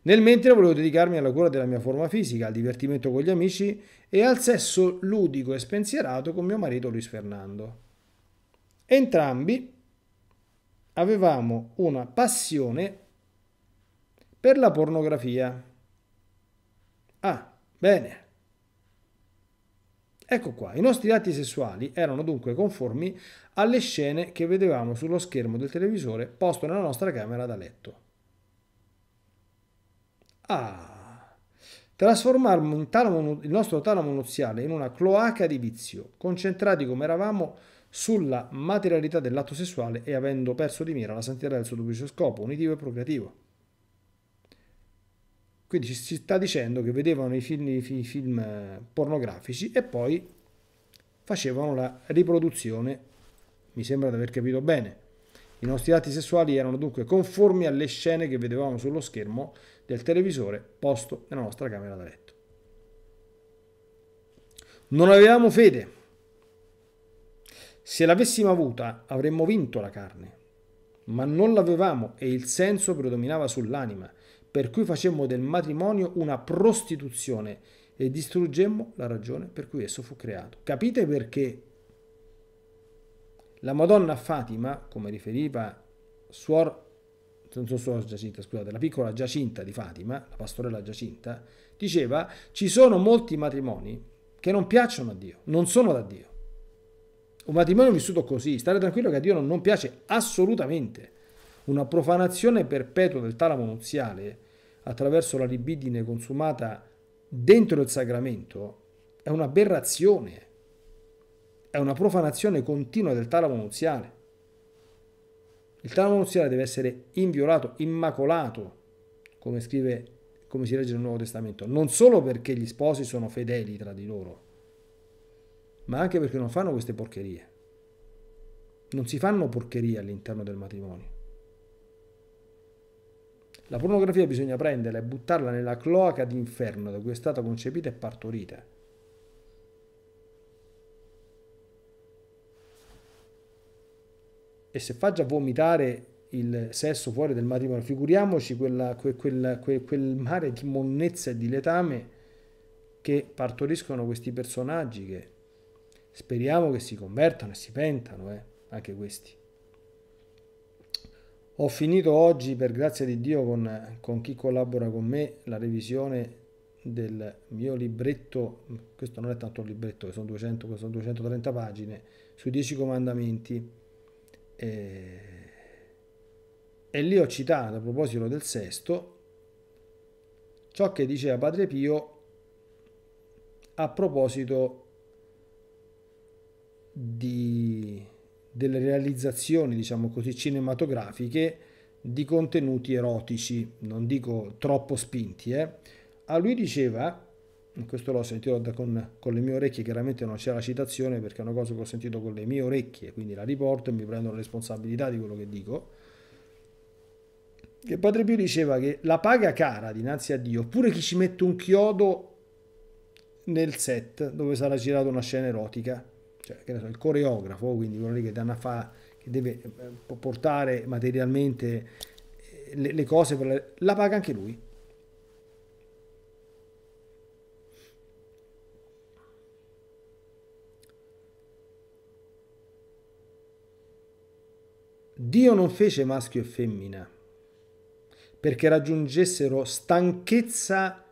Nel mentre volevo dedicarmi alla cura della mia forma fisica, al divertimento con gli amici e al sesso ludico e spensierato con mio marito Luis Fernando. Entrambi avevamo una passione per la pornografia. Ah, bene. Ecco qua, i nostri atti sessuali erano dunque conformi alle scene che vedevamo sullo schermo del televisore posto nella nostra camera da letto. Ah, trasformarmo il nostro talamo nuziale in una cloaca di vizio, concentrati come eravamo sulla materialità dell'atto sessuale e avendo perso di mira la santità del suo duplice scopo, unitivo e procreativo. Quindi si sta dicendo che vedevano i film, i film eh, pornografici e poi facevano la riproduzione, mi sembra di aver capito bene. I nostri atti sessuali erano dunque conformi alle scene che vedevamo sullo schermo del televisore posto nella nostra camera da letto. Non avevamo fede. Se l'avessimo avuta avremmo vinto la carne, ma non l'avevamo e il senso predominava sull'anima per cui facemmo del matrimonio una prostituzione e distruggemmo la ragione per cui esso fu creato. Capite perché la Madonna Fatima, come riferiva Suor, non so, Suor Giacinta, scusate, la piccola Giacinta di Fatima, la pastorella Giacinta, diceva ci sono molti matrimoni che non piacciono a Dio, non sono da Dio. Un matrimonio vissuto così, stare tranquillo che a Dio non piace assolutamente. Una profanazione perpetua del talamo nuziale attraverso la libidine consumata dentro il sacramento è un'aberrazione, è una profanazione continua del talamo nuziale. Il talamo nuziale deve essere inviolato, immacolato, come, scrive, come si legge nel Nuovo Testamento, non solo perché gli sposi sono fedeli tra di loro, ma anche perché non fanno queste porcherie. Non si fanno porcherie all'interno del matrimonio. La pornografia bisogna prenderla e buttarla nella cloaca d'inferno da cui è stata concepita e partorita. E se fa già vomitare il sesso fuori del matrimonio, figuriamoci quella, quel, quel, quel, quel mare di monnezza e di letame che partoriscono questi personaggi che speriamo che si convertano e si pentano, eh, anche questi. Ho finito oggi, per grazia di Dio, con, con, chi collabora con me, la revisione del mio libretto, questo non è tanto un libretto, sono, 200, sono 230 pagine, sui dieci comandamenti. E, e lì ho citato, a proposito del sesto, ciò che diceva Padre Pio a proposito di delle realizzazioni, diciamo così, cinematografiche di contenuti erotici, non dico troppo spinti. Eh. A ah, lui diceva, questo l'ho sentito con, con, le mie orecchie, chiaramente non c'è la citazione perché è una cosa che ho sentito con le mie orecchie, quindi la riporto e mi prendo la responsabilità di quello che dico, che Padre Pio diceva che la paga cara dinanzi a Dio, oppure chi ci mette un chiodo nel set dove sarà girata una scena erotica, cioè, so, il coreografo, quindi quello lì che, fa, che deve eh, portare materialmente eh, le, le cose, le, la paga anche lui. Dio non fece maschio e femmina perché raggiungessero stanchezza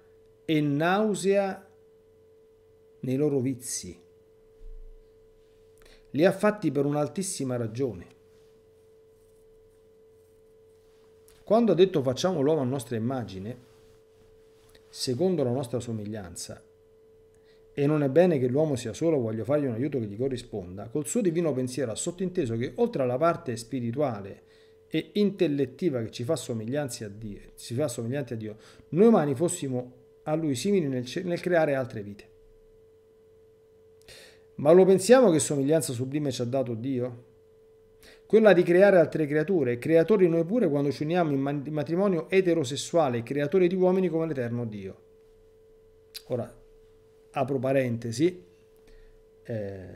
e nausea nei loro vizi li ha fatti per un'altissima ragione. Quando ha detto facciamo l'uomo a nostra immagine, secondo la nostra somiglianza, e non è bene che l'uomo sia solo, voglio fargli un aiuto che gli corrisponda, col suo divino pensiero ha sottinteso che oltre alla parte spirituale e intellettiva che ci fa, somiglianti a Dio, ci fa somiglianti a Dio, noi umani fossimo a lui simili nel, nel creare altre vite. Ma lo pensiamo che somiglianza sublime ci ha dato Dio? Quella di creare altre creature, creatori noi pure quando ci uniamo in matrimonio eterosessuale, creatori di uomini come l'Eterno Dio. Ora, apro parentesi, eh,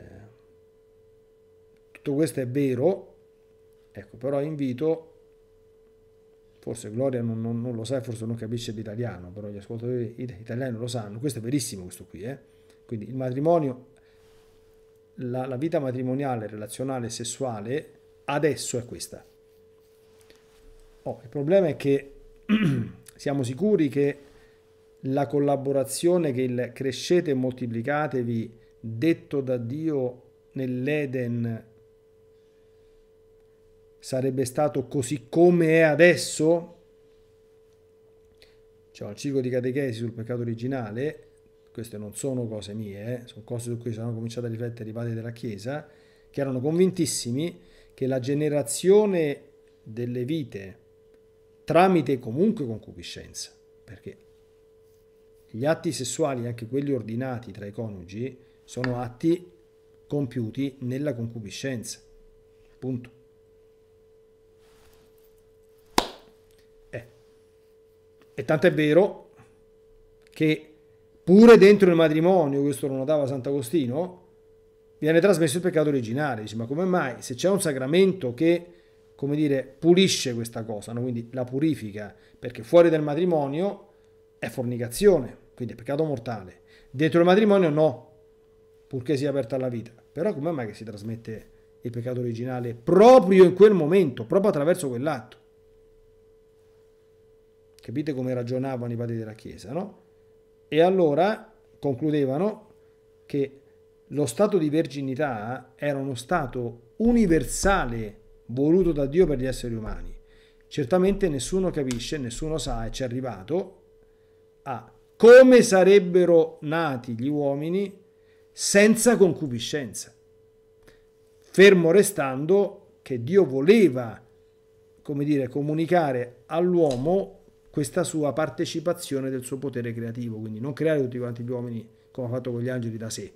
tutto questo è vero, ecco, però invito, forse Gloria non, non, non lo sa, forse non capisce l'italiano, però gli ascoltatori italiani lo sanno, questo è verissimo questo qui, eh? quindi il matrimonio la, la vita matrimoniale, relazionale e sessuale adesso è questa. Oh, il problema è che *clears throat* siamo sicuri che la collaborazione, che il crescete e moltiplicatevi detto da Dio nell'Eden sarebbe stato così come è adesso? C'è cioè, un ciclo di catechesi sul peccato originale queste non sono cose mie, eh, sono cose su cui sono cominciato a riflettere i padri della Chiesa, che erano convintissimi che la generazione delle vite tramite comunque concupiscenza, perché gli atti sessuali, anche quelli ordinati tra i coniugi, sono atti compiuti nella concupiscenza. Punto. Eh. E tanto è vero che pure dentro il matrimonio, questo lo notava Sant'Agostino, viene trasmesso il peccato originale. Dice, ma come mai? Se c'è un sacramento che, come dire, pulisce questa cosa, no? quindi la purifica, perché fuori dal matrimonio è fornicazione, quindi è peccato mortale. Dentro il matrimonio no, purché sia aperta alla vita. Però come mai che si trasmette il peccato originale proprio in quel momento, proprio attraverso quell'atto? Capite come ragionavano i padri della Chiesa, no? E allora concludevano che lo stato di verginità era uno stato universale voluto da Dio per gli esseri umani. Certamente nessuno capisce, nessuno sa e ci è arrivato a come sarebbero nati gli uomini senza concupiscenza. Fermo restando che Dio voleva, come dire, comunicare all'uomo questa sua partecipazione del suo potere creativo, quindi non creare tutti quanti gli uomini come ha fatto con gli angeli da sé.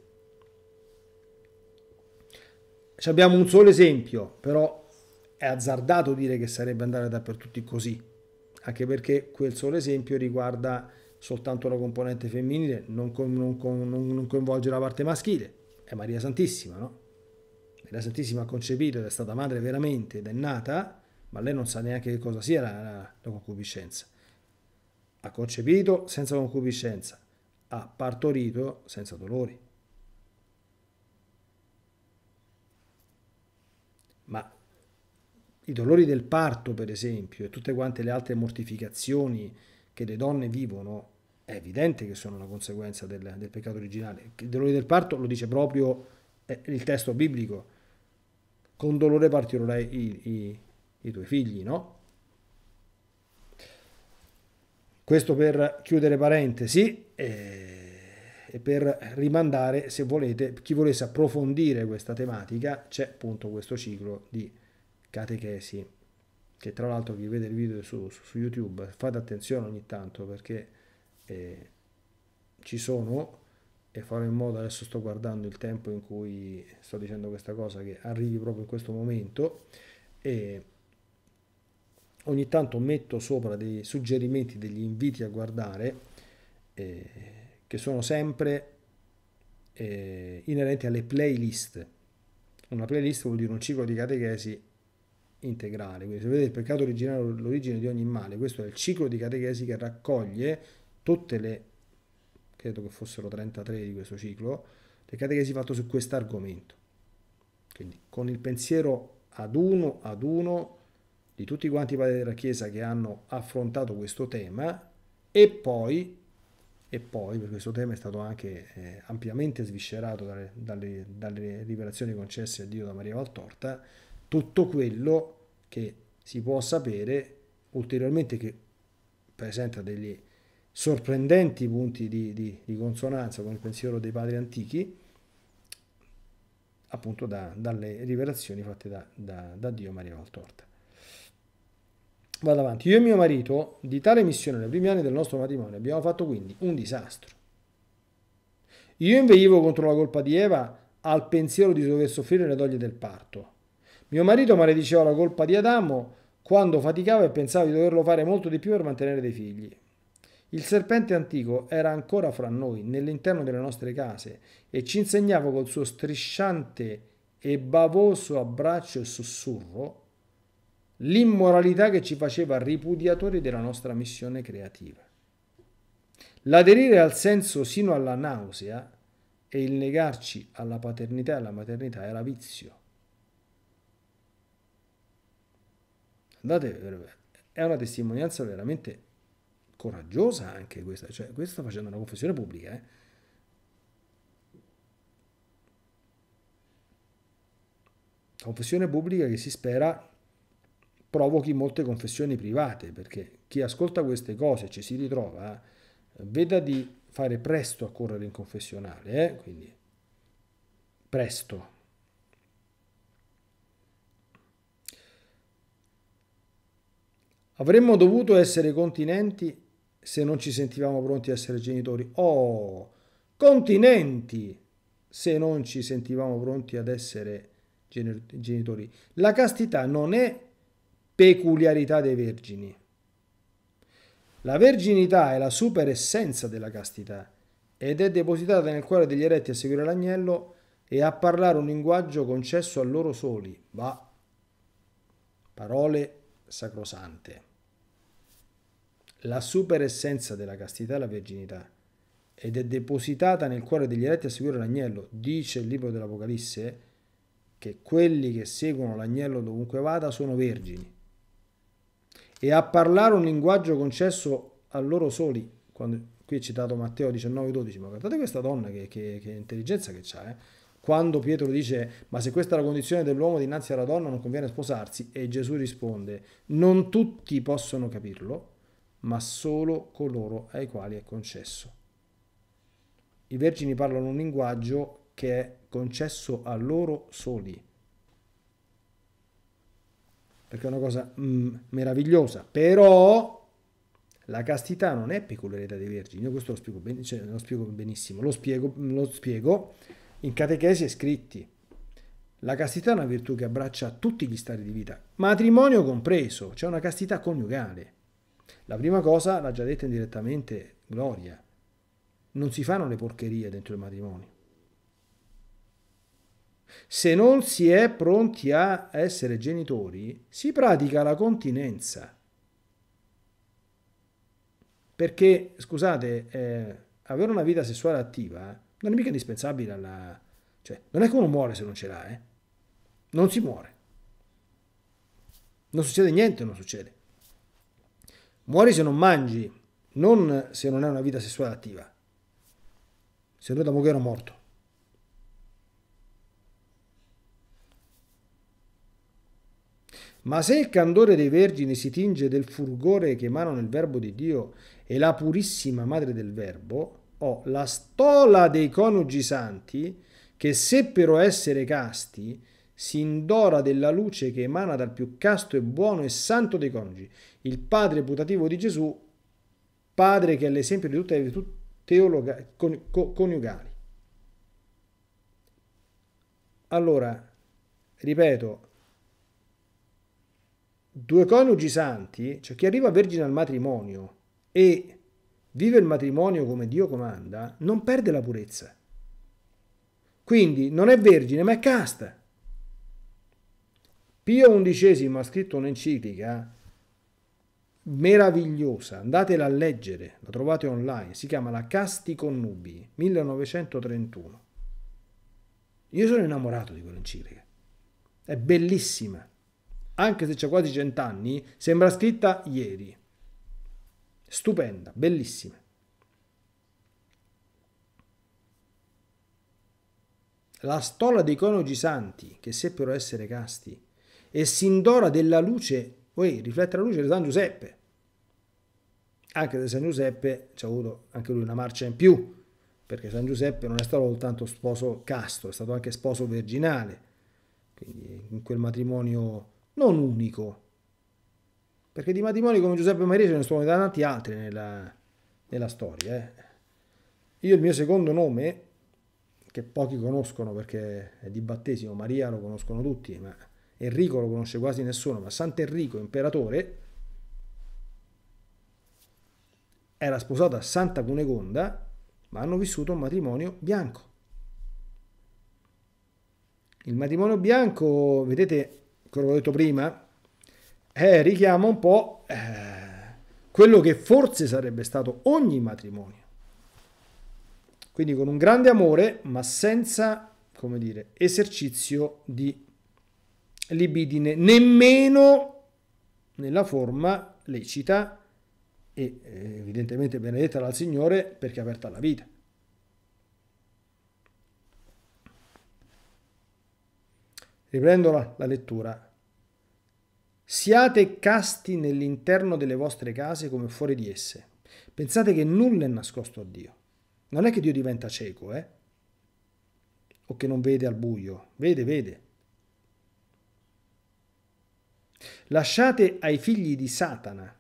Ci abbiamo un solo esempio, però è azzardato dire che sarebbe andare dappertutto così, anche perché quel solo esempio riguarda soltanto la componente femminile, non, con, non, con, non coinvolge la parte maschile, è Maria Santissima, no? Maria Santissima ha concepito ed è stata madre veramente ed è nata, ma lei non sa neanche che cosa sia la, la, la concupiscenza ha concepito senza concupiscenza, ha partorito senza dolori. Ma i dolori del parto, per esempio, e tutte quante le altre mortificazioni che le donne vivono, è evidente che sono la conseguenza del, del peccato originale. I dolori del parto lo dice proprio eh, il testo biblico. Con dolore partirai i, i, i tuoi figli, no? Questo per chiudere parentesi eh, e per rimandare, se volete, chi volesse approfondire questa tematica, c'è appunto questo ciclo di catechesi, che tra l'altro chi vede il video su, su YouTube, fate attenzione ogni tanto perché eh, ci sono e farò in modo, adesso sto guardando il tempo in cui sto dicendo questa cosa, che arrivi proprio in questo momento. E ogni tanto metto sopra dei suggerimenti, degli inviti a guardare, eh, che sono sempre eh, inerenti alle playlist. Una playlist vuol dire un ciclo di catechesi integrale, quindi se vedete il peccato originale l'origine di ogni male, questo è il ciclo di catechesi che raccoglie tutte le, credo che fossero 33 di questo ciclo, le catechesi fatte su questo argomento. Quindi con il pensiero ad uno ad uno di tutti quanti i padri della Chiesa che hanno affrontato questo tema e poi, e poi perché questo tema è stato anche eh, ampiamente sviscerato dalle, dalle, dalle, rivelazioni concesse a Dio da Maria Valtorta, tutto quello che si può sapere ulteriormente che presenta degli sorprendenti punti di, di, di consonanza con il pensiero dei padri antichi, appunto da, dalle rivelazioni fatte da, da, da Dio Maria Valtorta. Vado avanti. Io e mio marito, di tale missione nei primi anni del nostro matrimonio, abbiamo fatto quindi un disastro. Io inveivo contro la colpa di Eva al pensiero di dover soffrire le doglie del parto. Mio marito malediceva la colpa di Adamo quando faticava e pensava di doverlo fare molto di più per mantenere dei figli. Il serpente antico era ancora fra noi, nell'interno delle nostre case, e ci insegnava col suo strisciante e bavoso abbraccio e sussurro l'immoralità che ci faceva ripudiatori della nostra missione creativa. L'aderire al senso sino alla nausea e il negarci alla paternità e alla maternità era vizio. Andate, è una testimonianza veramente coraggiosa anche questa, cioè questa sta facendo una confessione pubblica. Eh? Confessione pubblica che si spera provochi molte confessioni private, perché chi ascolta queste cose e ci si ritrova, eh, veda di fare presto a correre in confessionale, eh? quindi presto. Avremmo dovuto essere continenti se non ci sentivamo pronti a essere genitori. Oh, continenti se non ci sentivamo pronti ad essere genitori. La castità non è peculiarità dei vergini. La verginità è la superessenza della castità ed è depositata nel cuore degli eretti a seguire l'agnello e a parlare un linguaggio concesso a loro soli, va, parole sacrosante. La superessenza della castità è la verginità ed è depositata nel cuore degli eretti a seguire l'agnello. Dice il libro dell'Apocalisse che quelli che seguono l'agnello dovunque vada sono vergini e a parlare un linguaggio concesso a loro soli. Quando, qui è citato Matteo 19,12, ma guardate questa donna che, che, che intelligenza che c'ha, eh? Quando Pietro dice, ma se questa è la condizione dell'uomo dinanzi alla donna non conviene sposarsi, e Gesù risponde, non tutti possono capirlo, ma solo coloro ai quali è concesso. I vergini parlano un linguaggio che è concesso a loro soli perché è una cosa mm, meravigliosa, però la castità non è peculiarità dei vergini, io questo lo spiego, ben, cioè, lo spiego benissimo, lo spiego, mm, lo spiego in catechesi e scritti. La castità è una virtù che abbraccia tutti gli stati di vita, matrimonio compreso, c'è cioè una castità coniugale. La prima cosa l'ha già detta indirettamente Gloria, non si fanno le porcherie dentro il matrimonio. Se non si è pronti a essere genitori, si pratica la continenza. Perché, scusate, eh, avere una vita sessuale attiva non è mica indispensabile alla... Cioè, non è che uno muore se non ce l'ha, eh? Non si muore. Non succede niente, non succede. Muori se non mangi, non se non hai una vita sessuale attiva. Se no da Moghero morto. Ma se il candore dei vergini si tinge del fulgore che emana nel Verbo di Dio e la purissima Madre del Verbo, o la stola dei coniugi santi, che seppero essere casti, si indora della luce che emana dal più casto e buono e santo dei coniugi, il Padre putativo di Gesù, Padre che è l'esempio di tutte le virtù teologa- con- coniugali. Allora, ripeto, due coniugi santi, cioè chi arriva vergine al matrimonio e vive il matrimonio come Dio comanda, non perde la purezza. Quindi non è vergine, ma è casta. Pio XI ha scritto un'enciclica meravigliosa, andatela a leggere, la trovate online, si chiama La Casti Connubi, 1931. Io sono innamorato di quell'enciclica, è bellissima anche se c'è quasi cent'anni, sembra scritta ieri. Stupenda, bellissima. La stola dei coniugi santi che seppero essere casti e sindora della luce, uè, riflette la luce di San Giuseppe. Anche se San Giuseppe ci ha avuto anche lui una marcia in più, perché San Giuseppe non è stato soltanto sposo casto, è stato anche sposo virginale, quindi in quel matrimonio non unico. Perché di matrimoni come Giuseppe Maria ce ne sono tanti altri nella, nella storia. Eh. Io il mio secondo nome, che pochi conoscono perché è di battesimo, Maria lo conoscono tutti, ma Enrico lo conosce quasi nessuno, ma Sant'Enrico, imperatore, era sposato a Santa Cunegonda, ma hanno vissuto un matrimonio bianco. Il matrimonio bianco, vedete, come ho detto prima, eh, richiama un po' eh, quello che forse sarebbe stato ogni matrimonio. Quindi con un grande amore, ma senza, come dire, esercizio di libidine, nemmeno nella forma lecita e eh, evidentemente benedetta dal Signore perché è aperta alla vita. Riprendo la, la lettura. Siate casti nell'interno delle vostre case come fuori di esse. Pensate che nulla è nascosto a Dio. Non è che Dio diventa cieco, eh? O che non vede al buio. Vede, vede. Lasciate ai figli di Satana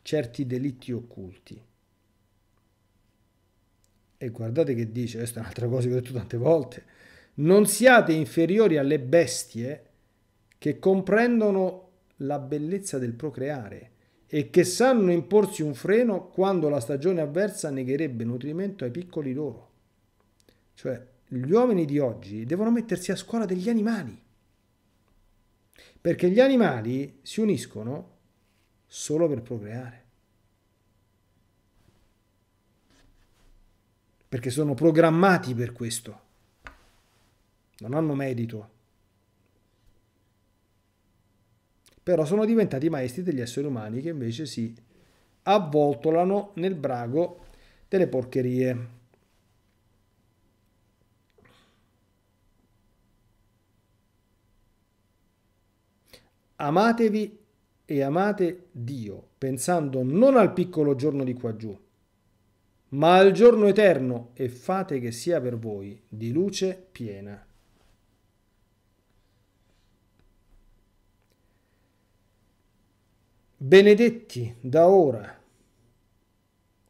certi delitti occulti. E guardate che dice, questa è un'altra cosa che ho detto tante volte. Non siate inferiori alle bestie che comprendono la bellezza del procreare e che sanno imporsi un freno quando la stagione avversa negherebbe nutrimento ai piccoli loro. Cioè, gli uomini di oggi devono mettersi a scuola degli animali, perché gli animali si uniscono solo per procreare. Perché sono programmati per questo non hanno merito, però sono diventati maestri degli esseri umani che invece si avvoltolano nel brago delle porcherie. Amatevi e amate Dio, pensando non al piccolo giorno di qua giù, ma al giorno eterno e fate che sia per voi di luce piena. Benedetti da ora,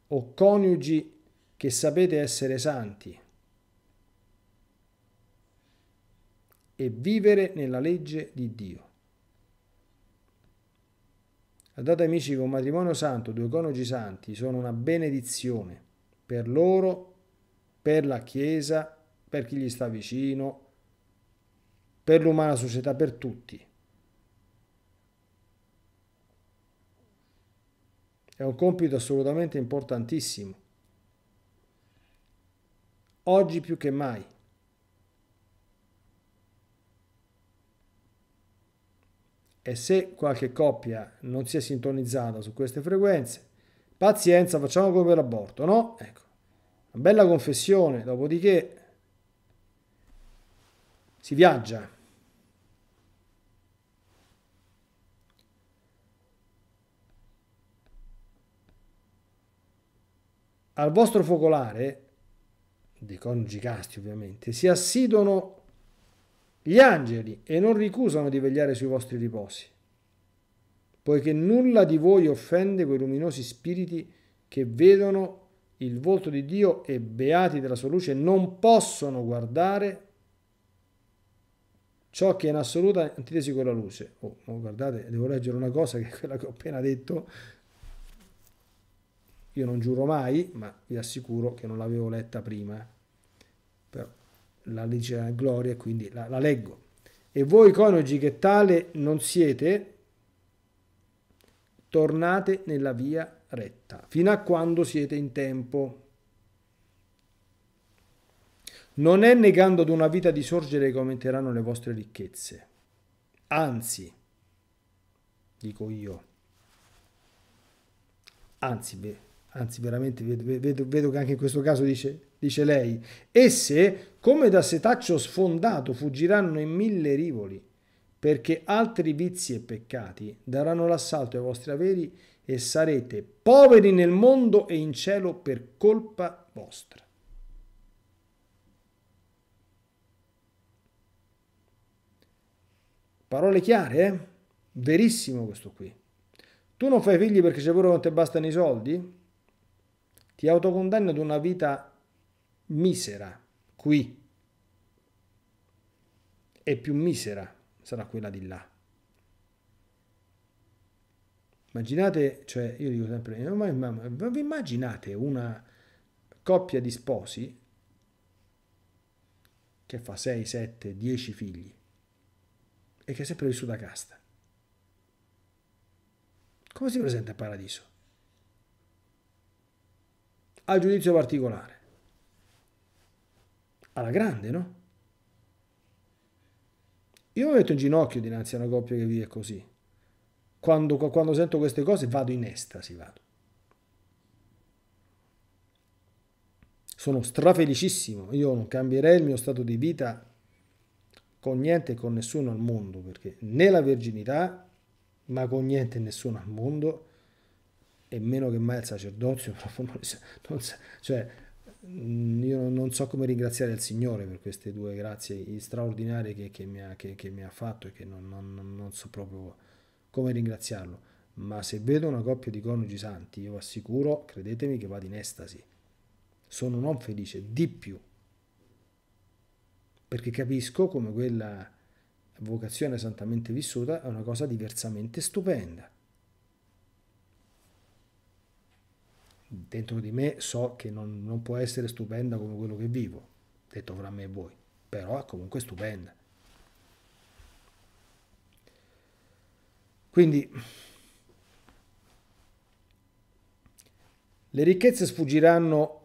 o coniugi che sapete essere santi, e vivere nella legge di Dio. Guardate amici che un matrimonio santo, due coniugi santi, sono una benedizione per loro, per la Chiesa, per chi gli sta vicino, per l'umana società, per tutti. È un compito assolutamente importantissimo. Oggi più che mai. E se qualche coppia non si è sintonizzata su queste frequenze, pazienza, facciamo come per aborto, no? Ecco, una bella confessione, dopodiché si viaggia. Al vostro focolare, dei coniugi casti ovviamente, si assidono gli angeli e non ricusano di vegliare sui vostri riposi, poiché nulla di voi offende quei luminosi spiriti che vedono il volto di Dio e beati della sua luce non possono guardare ciò che è in assoluta antitesi con la luce. Oh, guardate, devo leggere una cosa che è quella che ho appena detto, io non giuro mai, ma vi assicuro che non l'avevo letta prima. Eh. Però la legge Gloria, quindi la, la leggo. E voi coniugi che tale non siete, tornate nella via retta, fino a quando siete in tempo. Non è negando ad una vita di sorgere che aumenteranno le vostre ricchezze. Anzi, dico io, anzi, beh, anzi veramente vedo, vedo, vedo, che anche in questo caso dice, dice lei, esse come da setaccio sfondato fuggiranno in mille rivoli, perché altri vizi e peccati daranno l'assalto ai vostri averi e sarete poveri nel mondo e in cielo per colpa vostra. Parole chiare, eh? Verissimo questo qui. Tu non fai figli perché c'è pure non ti bastano i soldi? ti autocondanni ad una vita misera qui e più misera sarà quella di là. Immaginate, cioè io dico sempre, eh, ma, ma, ma vi immaginate una coppia di sposi che fa 6, 7, 10 figli e che è sempre vissuta a casta. Come si presenta il paradiso? al giudizio particolare. Alla grande, no? Io mi metto in ginocchio dinanzi a una coppia che vive così. Quando, quando sento queste cose vado in estasi, vado. Sono strafelicissimo, io non cambierei il mio stato di vita con niente e con nessuno al mondo, perché né la verginità, ma con niente e nessuno al mondo, e meno che mai il sacerdozio, non, cioè, mm, io non so come ringraziare il Signore per queste due grazie straordinarie che, che, mi, ha, che, che mi, ha, fatto e che non, non, non so proprio come ringraziarlo. Ma se vedo una coppia di coniugi santi, io assicuro, credetemi che vado in estasi. Sono non felice, di più. Perché capisco come quella vocazione santamente vissuta è una cosa diversamente stupenda. dentro di me so che non, non può essere stupenda come quello che vivo, detto fra me e voi, però è comunque stupenda. Quindi le ricchezze sfuggiranno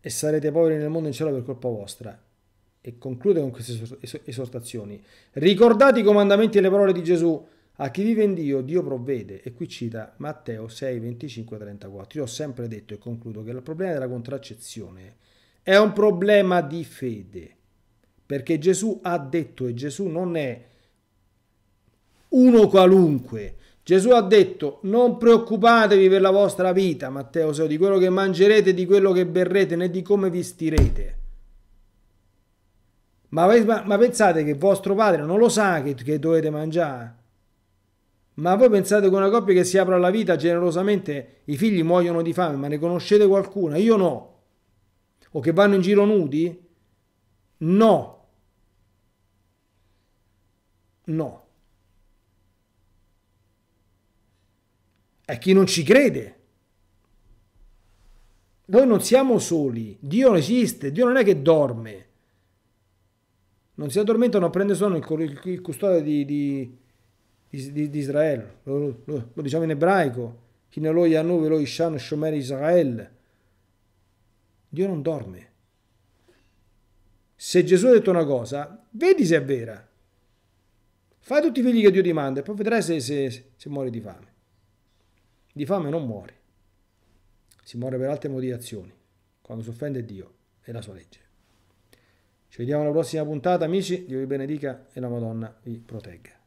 e sarete poveri nel mondo in cielo per colpa vostra. E conclude con queste esortazioni. Ricordate i comandamenti e le parole di Gesù a chi vive in Dio, Dio provvede. E qui cita Matteo 6, 25, 34. Io ho sempre detto e concludo che il problema della contraccezione è un problema di fede. Perché Gesù ha detto e Gesù non è uno qualunque. Gesù ha detto non preoccupatevi per la vostra vita, Matteo 6, di quello che mangerete, di quello che berrete, né di come vestirete. Ma, ma, ma pensate che vostro padre non lo sa che, che dovete mangiare? Ma voi pensate che una coppia che si apre alla vita generosamente i figli muoiono di fame, ma ne conoscete qualcuna? Io no. O che vanno in giro nudi? No. No. È chi non ci crede. Noi non siamo soli, Dio esiste, Dio non è che dorme. Non si addormenta, non prende sonno il custode di, di di, di, Israele. Lo, lo, lo, diciamo in ebraico. lo Yanu Velo Ishan Shomer Israel. Dio non dorme. Se Gesù ha detto una cosa, vedi se è vera. Fai tutti i figli che Dio ti manda e poi vedrai se, se, se muori di fame. Di fame non muori. Si muore per altre motivazioni, quando si offende Dio e la sua legge. Ci vediamo alla prossima puntata, amici. Dio vi benedica e la Madonna vi protegga.